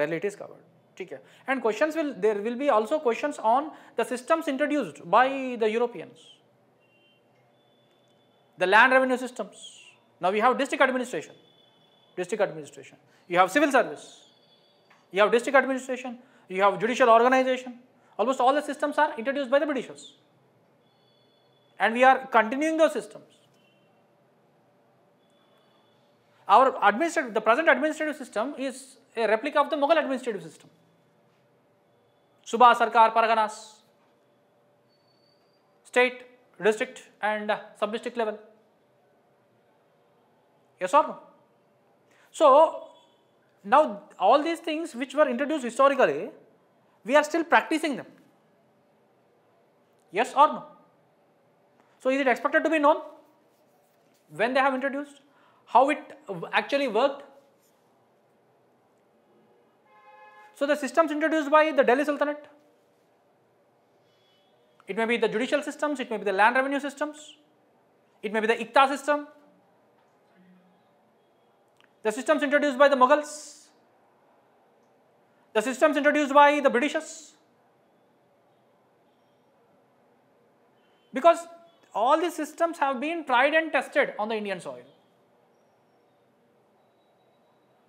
Rarely covered. ठीक है and questions will there will be also questions the the systems introduced by the land revenue systems. Now we have district administration, district administration. You have civil service. You have district administration. You have judicial organization. Almost all the systems are introduced by the Britishers. And we are continuing those systems. Our administrative, the present administrative system is a replica of the Mughal administrative system. Subha Sarkar Parganas, state, district and sub-district level. Yes or no? So, now all these things which were introduced historically, we are still practicing them. Yes or no? So, is it expected to be known when they have introduced? How it actually worked? So the systems introduced by the Delhi Sultanate, it may be the judicial systems, it may be the land revenue systems, it may be the Ikta system, the systems introduced by the Mughals, the systems introduced by the Britishers. Because all these systems have been tried and tested on the Indian soil.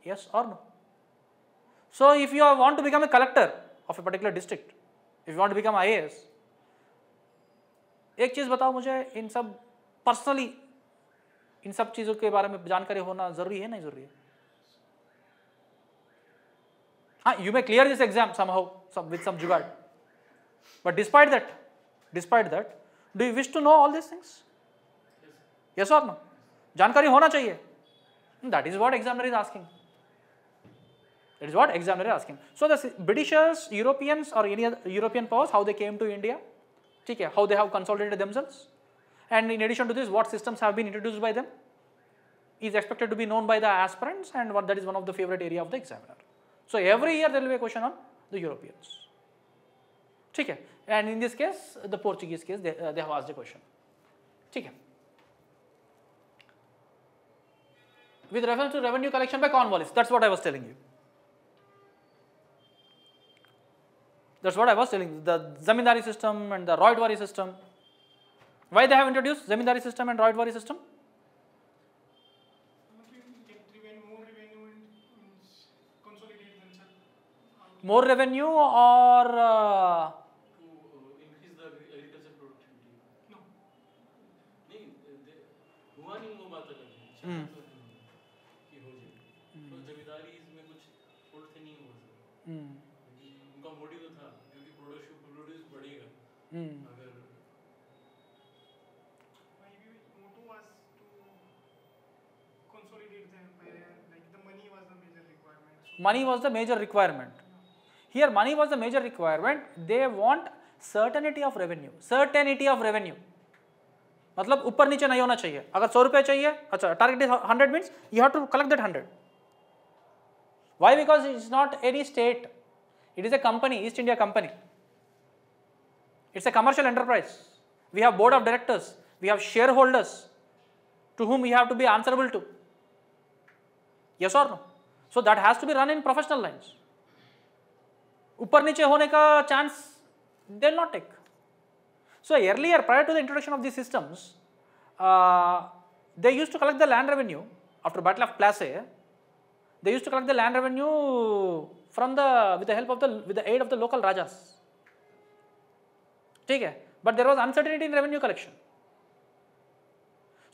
Yes or no? So if you want to become a collector of a particular district, if you want to become IAS, एक चीज़ बताओ मुझे इन सब personally in सब चीज़ों के बारे में जानकारी होना ज़रूरी है नहीं ज़रूरी है हाँ you may clear this exam somehow with some jugaad but despite that despite that do you wish to know all this things yes और नो जानकारी होना चाहिए that is what examiner is asking It is what examiner is asking. So the Britishers, Europeans or any other European powers, how they came to India, okay, how they have consolidated themselves. And in addition to this, what systems have been introduced by them is expected to be known by the aspirants and what that is one of the favorite area of the examiner. So every year there will be a question on the Europeans. Okay. And in this case, the Portuguese case, they, uh, they have asked a question. Okay. With reference to revenue collection by Cornwallis, that's what I was telling you. That is what I was telling you, the zamindari system and the Roydwari system. Why they have introduced zamindari system and Roydwari system? More revenue or uh, Mm. Money was the major requirement here money was the major requirement they want certainty of revenue certainty of revenue मतलब ऊपर नीचे नहीं होना चाहिए अगर सौ रुपया चाहिए अच्छा target is hundred means you have to collect that hundred why because it is not any state it is a company East India Company It's a commercial enterprise. We have board of directors. We have shareholders to whom we have to be answerable to. Yes or no? So that has to be run in professional lines. ऊपर नीचे होने का they will not take. So earlier prior to the introduction of these systems uh, they used to collect the land revenue after battle of plassey they used to collect the land revenue from the with the help of the with the aid of the local rajas ठीक है but there was uncertainty in revenue collection.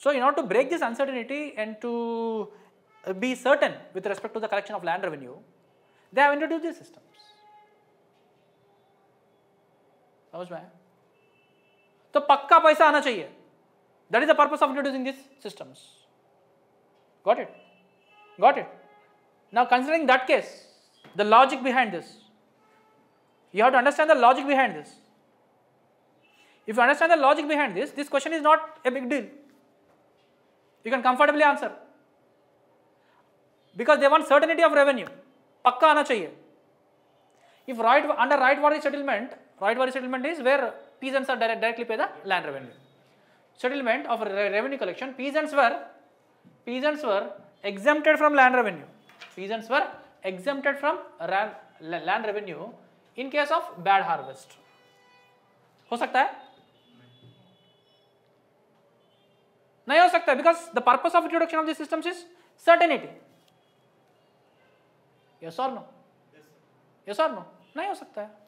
So in order to break this uncertainty and to uh, be certain with respect to the collection of land revenue, they have introduced these systems. समझ में तो पक्का पैसा आना चाहिए that is the purpose of introducing this systems got it got it now considering that case the logic behind this you have to understand the logic behind this if you understand the logic behind this, this question is not a big deal. You can comfortably answer. Because they want certainty of revenue. Pakka ana chahiye. If right under right worry settlement, right worry settlement is where peasants are direct, directly pay the land revenue. Settlement of re revenue collection, peasants were peasants were exempted from land revenue. Peasants were exempted from land revenue in case of bad harvest. हो सकता है नहीं हो सकता because the purpose of introduction of this system is certainty yes और no yes और no नहीं हो सकता है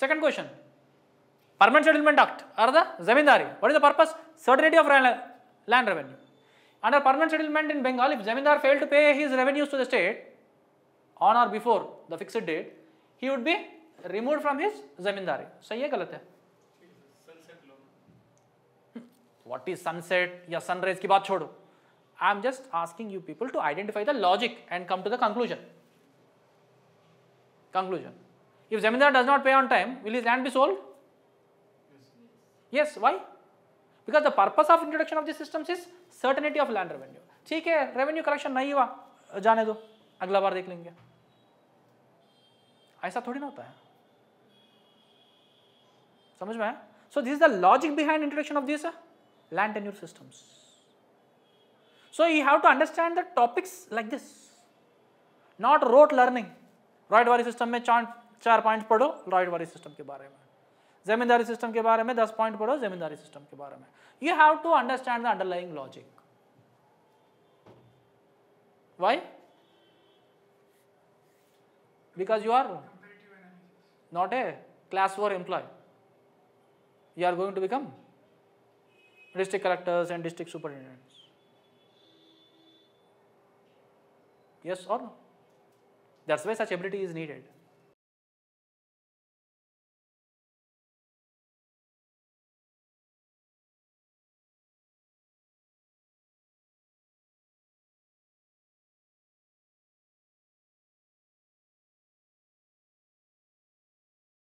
second question permanent settlement act or the zamindari what is the purpose certainty of land revenue under permanent settlement in Bengal if zamindar fail to pay his revenues to the state on or before the fixed date he would be remove from his zamindari सही है गलत है what is sunset या sunrise की बात छोड़ो I am just asking you people to identify the logic and come to the conclusion conclusion if zamindar does not pay on time will is land be sold yes why because the purpose of introduction of the system is certainty of land revenue ठीक है revenue collection नहीं हुआ जाने दो अगला बार देख लेंगे ऐसा थोड़ी ना होता है समझ में so this is the logic behind introduction of this land tenure systems. So you have to understand the topics like this, not rote learning. Right worry system may chant char points padho, right worry system ke baare mein. Zemindari system ke baare mein, 10 point padho, zemindari system ke baare mein. You have to understand the underlying logic. Why? Because you are not a class 4 employee. You are going to become district collectors and district superintendents. Yes or no? That's why such ability is needed.